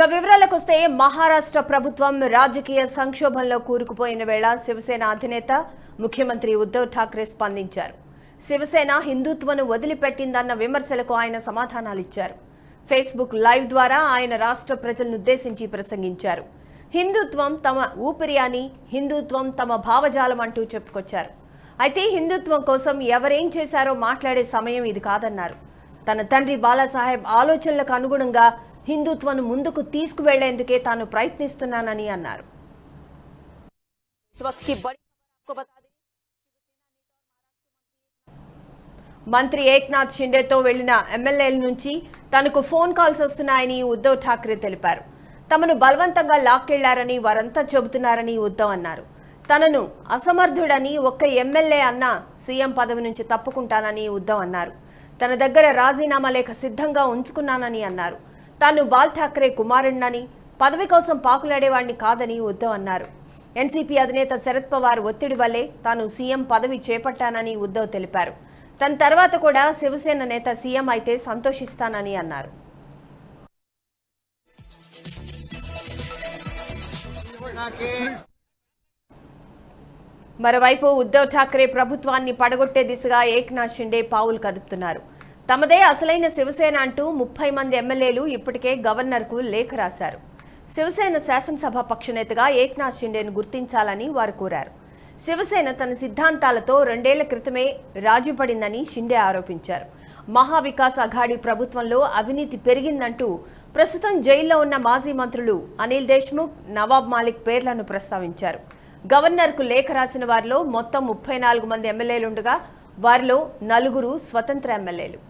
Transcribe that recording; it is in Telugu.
ఇక వివరాలకు వస్తే మహారాష్ట్ర ప్రభుత్వం రాజకీయ సంక్షోభంలో కూరుకుపోయిన వేళ శివసేన అధినేత ముఖ్యమంత్రి ఉద్దవ్ ఠాక్రే స్పందించారు శివసేన హిందుత్వను వదిలిపెట్టిందన్న విమర్శలకు ఆయన సమాధానాలు ఇచ్చారు ఫేస్బుక్ లైవ్ ద్వారా ఆయన రాష్ట్ర ప్రజలను ఉద్దేశించి ప్రసంగించారు హిందుత్వం తమ ఊపిరి అని హిందుత్వం తమ భావజాలం అంటూ చెప్పుకొచ్చారు అయితే హిందుత్వం కోసం ఎవరేం చేశారో మాట్లాడే సమయం ఇది కాదన్నారు తన తండ్రి బాలాసాహెబ్ ఆలోచనలకు అనుగుణంగా హిందుత్వను ముందుకు తీసుకువెళ్లేందుకే తాను ప్రయత్నిస్తున్నానని అన్నారు మంత్రి ఏక్నాథ్ షిండేతో వెళ్లిన ఎమ్మెల్యేల నుంచి తనకు ఫోన్ కాల్స్ వస్తున్నాయని ఉద్దవ్ ఠాక్రే తెలిపారు తమను బలవంతంగా లాక్కెళ్లారని వారంతా చెబుతున్నారని ఉద్దవ్ అన్నారు తనను అసమర్థుడని ఒక్క ఎమ్మెల్యే అన్న సీఎం పదవి నుంచి తప్పుకుంటానని ఉద్దవ్ అన్నారు తన దగ్గర రాజీనామా లేఖ సిద్ధంగా ఉంచుకున్నానని అన్నారు తాను బాల్ ఠాక్రే కుమారుణ్ణని పదవి కోసం పాకులాడేవాడిని కాదని ఉద్దవ్ అన్నారు ఎన్సీపీ అధినేత శరద్ పవార్ ఒత్తిడి వల్లే తాను సీఎం పదవి చేపట్టానని ఉద్దవ్ తెలిపారు తన తర్వాత కూడా శివసేన నేత సీఎం అయితే సంతోషిస్తానని అన్నారు మరోవైపు ఉద్దవ్ ఠాక్రే ప్రభుత్వాన్ని పడగొట్టే దిశగా ఏక్నాథ్ షిండే పావులు కదుపుతున్నారు తమదే అసలైన శివసేన అంటూ ముప్పై మంది ఎమ్మెల్యేలు ఇప్పటికే గవర్నర్ కు లేఖ రాశారు శివసేన శాసనసభ పక్షనేతగా ఏక్నాథ్ షిండేను గుర్తించాలని వారు కోరారు శివసేన తన సిద్ధాంతాలతో రెండేళ్ల క్రితమే రాజీపడిందని షిండే ఆరోపించారు మహావికాస్ అఘాడి ప్రభుత్వంలో అవినీతి పెరిగిందంటూ ప్రస్తుతం జైల్లో ఉన్న మాజీ మంత్రులు అనిల్ దేశ్ముఖ్ నవాబ్ మాలిక్ పేర్లను ప్రస్తావించారు గవర్నర్కు లేఖ రాసిన వారిలో మొత్తం ముప్పై నాలుగు మంది ఎమ్మెల్యేలుండగా వారిలో నలుగురు స్వతంత్ర ఎమ్మెల్యేలు